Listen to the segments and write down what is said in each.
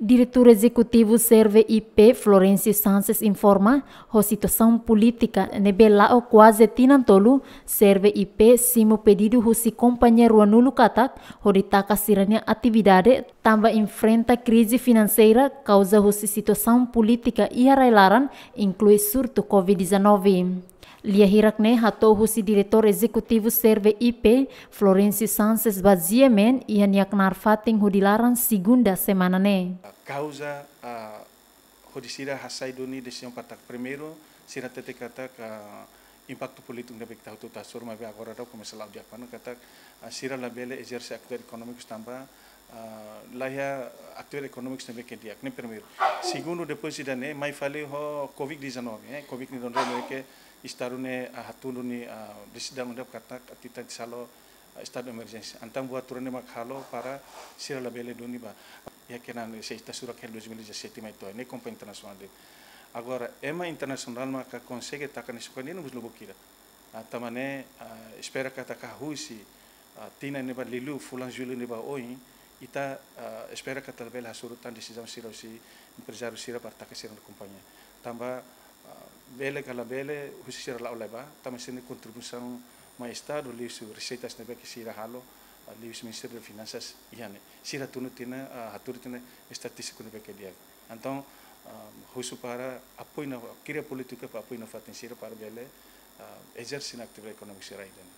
Diretor Executivo Serve IP Florencio Sánchez, informa a situação política nebela o quase tinantolu Serve IP simo pedido husi companheiro anulo katak horita kasiranya atividade estava enfrenta crise financeira, causa russa e situação política e arailaran, inclui surto Covid-19. Lia Hirakne hatou rusi e diretor executivo Serve IP, Florencio Sanchez Baziemen e Aniak Narfating hudilaran segunda semana ne. Causa ah, a hasai hasaiduni decisão para primeiro, sira tete kata ah, impacto político da Bicta Hutu Tasur, mas agora da começar a labiar, quando sira ah, labele exerce actor econômico também, Ah, laia actor economics tembe ke diak ne primeiro. segundo de ane mais falei o covid 19 eh covid 19 ne ke istarune ah, hatununi desidang ah, undap kata tita salo estado de emergência antam boa turne makhalo para sira labele duniba ya que na se está sura que 2017 mai toy ne companhia internacional agora ema internacional ma ka consegue taka ne não no buslo bukira tamane espera kata ka husi tina ne ba lilu fulan julu ne Ita uh, espera que talvez a surutan de sisam sira si empresário sira para atacar sira na companhia. Tamba uh, bele kala bele husi sira la oleba, tamba sini contribuição ma estado li su receitas nebe que sira halo li su ministério de finanzas iane. Sira tunu tina uh, haturi tina estatístico nebe que dia. Então husu para apoi na queria politika para na fatin sira para bele uh, exerce na atividade economic sira iden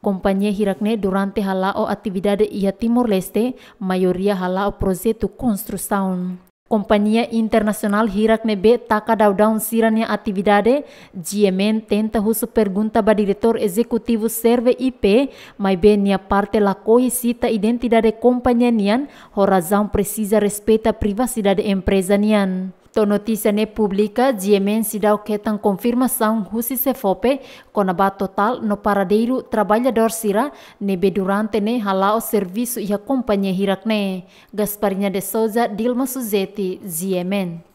Compañía Hirakne durante halao atividade ia Timor-Leste, maioria halao projeto construção. Companhia Internacional Hirakne be taka daudão sirania atividade, GMN tenta husu pergunta ba diretor eksekutif serve IP, mai be nia parte la coisita identidade companhia nian, horazão precisa respeita privacidade empresa nian. Tô notícia né pública, Diemen se dá o que tem confirmação Rusi Sefope, com a total no paradeiro trabalhador sira, nebe durante ne halá o serviço e a companhia hirak ne. Gasparinha de Souza, Dilma Suzete, Diemen.